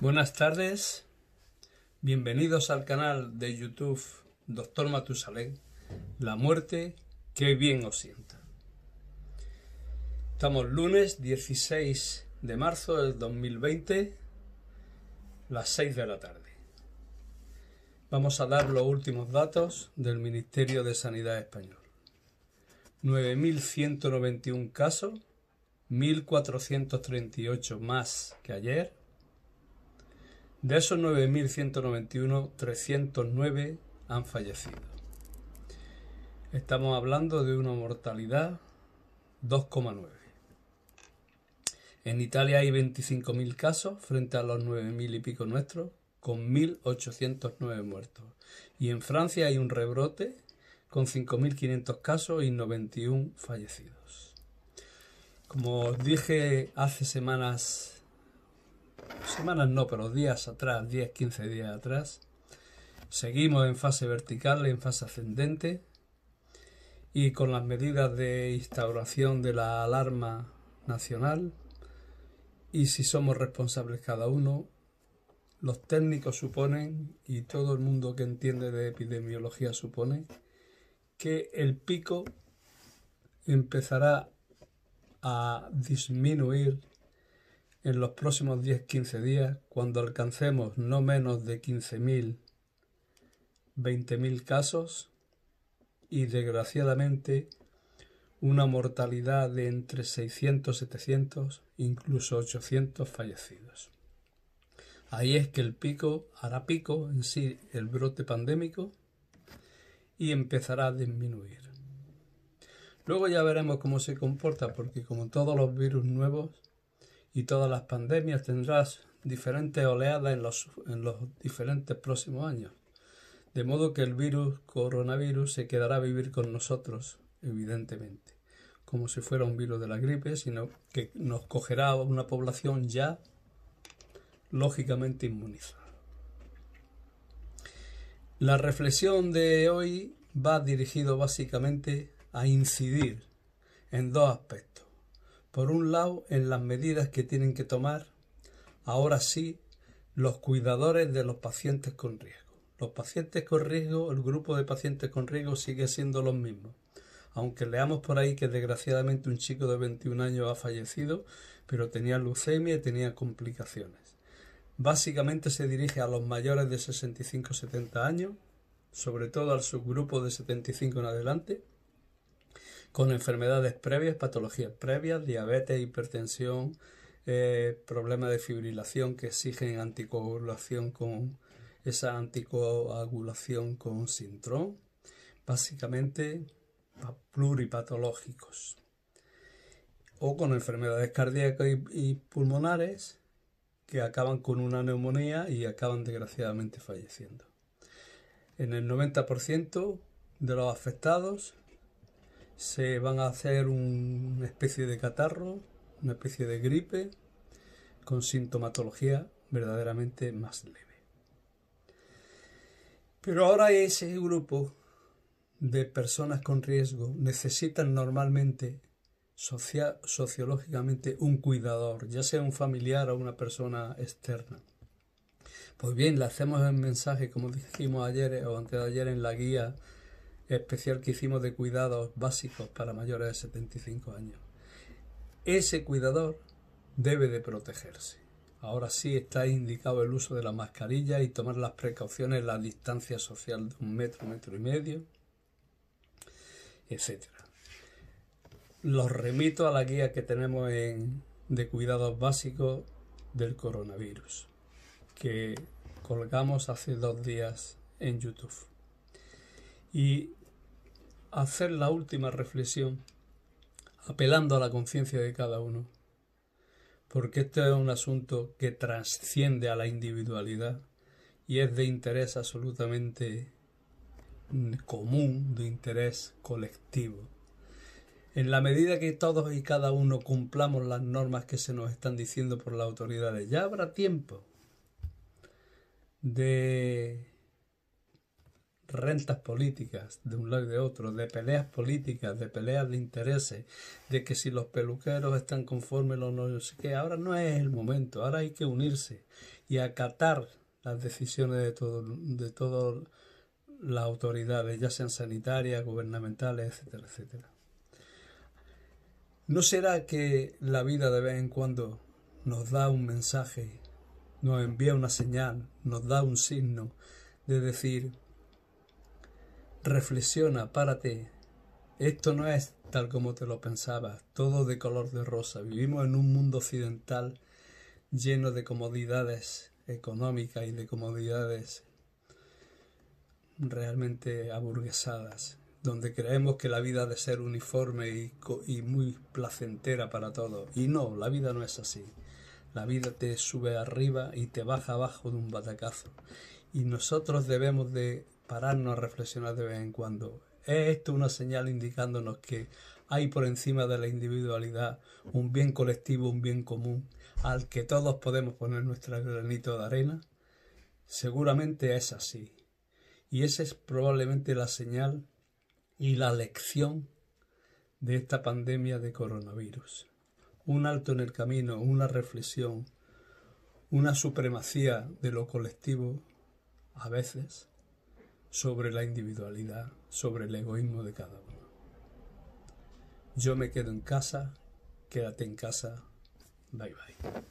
Buenas tardes, bienvenidos al canal de YouTube Doctor Matusalén, La muerte que bien os sienta. Estamos lunes 16 de marzo del 2020, las 6 de la tarde. Vamos a dar los últimos datos del Ministerio de Sanidad Español. 9.191 casos, 1.438 más que ayer, de esos 9.191, 309 han fallecido. Estamos hablando de una mortalidad 2,9. En Italia hay 25.000 casos frente a los 9.000 y pico nuestros, con 1.809 muertos. Y en Francia hay un rebrote con 5.500 casos y 91 fallecidos. Como os dije hace semanas semanas no, pero días atrás, 10, 15 días atrás. Seguimos en fase vertical, en fase ascendente. Y con las medidas de instauración de la alarma nacional y si somos responsables cada uno, los técnicos suponen y todo el mundo que entiende de epidemiología supone que el pico empezará a disminuir en los próximos 10-15 días, cuando alcancemos no menos de 15.000, 20.000 casos y desgraciadamente una mortalidad de entre 600, 700, incluso 800 fallecidos. Ahí es que el pico hará pico en sí el brote pandémico y empezará a disminuir. Luego ya veremos cómo se comporta, porque como todos los virus nuevos, y todas las pandemias tendrás diferentes oleadas en los, en los diferentes próximos años. De modo que el virus coronavirus se quedará a vivir con nosotros, evidentemente, como si fuera un virus de la gripe, sino que nos cogerá una población ya lógicamente inmunizada. La reflexión de hoy va dirigido básicamente a incidir en dos aspectos. Por un lado, en las medidas que tienen que tomar, ahora sí, los cuidadores de los pacientes con riesgo. Los pacientes con riesgo, el grupo de pacientes con riesgo sigue siendo los mismos. Aunque leamos por ahí que desgraciadamente un chico de 21 años ha fallecido, pero tenía leucemia y tenía complicaciones. Básicamente se dirige a los mayores de 65-70 años, sobre todo al subgrupo de 75 en adelante, con enfermedades previas, patologías previas, diabetes, hipertensión, eh, problemas de fibrilación que exigen anticoagulación con esa anticoagulación con sintrón, básicamente pluripatológicos o con enfermedades cardíacas y, y pulmonares que acaban con una neumonía y acaban desgraciadamente falleciendo. En el 90% de los afectados se van a hacer una especie de catarro, una especie de gripe, con sintomatología verdaderamente más leve. Pero ahora ese grupo de personas con riesgo necesitan normalmente sociológicamente un cuidador, ya sea un familiar o una persona externa. Pues bien, le hacemos el mensaje, como dijimos ayer eh, o antes de ayer en la guía especial que hicimos de cuidados básicos para mayores de 75 años. Ese cuidador debe de protegerse. Ahora sí está indicado el uso de la mascarilla y tomar las precauciones, la distancia social de un metro, metro y medio, etc. Los remito a la guía que tenemos en, de cuidados básicos del coronavirus, que colgamos hace dos días en YouTube. Y hacer la última reflexión, apelando a la conciencia de cada uno, porque este es un asunto que trasciende a la individualidad y es de interés absolutamente común, de interés colectivo. En la medida que todos y cada uno cumplamos las normas que se nos están diciendo por las autoridades, ya habrá tiempo de rentas políticas de un lado y de otro, de peleas políticas, de peleas de intereses, de que si los peluqueros están conformes o no, sé qué, ahora no es el momento, ahora hay que unirse y acatar las decisiones de de todas las autoridades, ya sean sanitarias, gubernamentales, etcétera, etcétera. ¿No será que la vida de vez en cuando nos da un mensaje, nos envía una señal, nos da un signo de decir, Reflexiona, párate. Esto no es tal como te lo pensabas, todo de color de rosa. Vivimos en un mundo occidental lleno de comodidades económicas y de comodidades realmente aburguesadas, donde creemos que la vida ha de ser uniforme y, y, muy placentera para todos. Y no, la vida no es así. La vida te sube arriba y te baja abajo de un batacazo. Y nosotros debemos de pararnos a reflexionar de vez en cuando. ¿Es esto una señal indicándonos que hay por encima de la individualidad un bien colectivo, un bien común, al que todos podemos poner nuestro granito de arena? Seguramente es así. Y esa es probablemente la señal y la lección de esta pandemia de coronavirus. Un alto en el camino, una reflexión, una supremacía de lo colectivo, a veces, sobre la individualidad, sobre el egoísmo de cada uno. Yo me quedo en casa, quédate en casa, bye bye.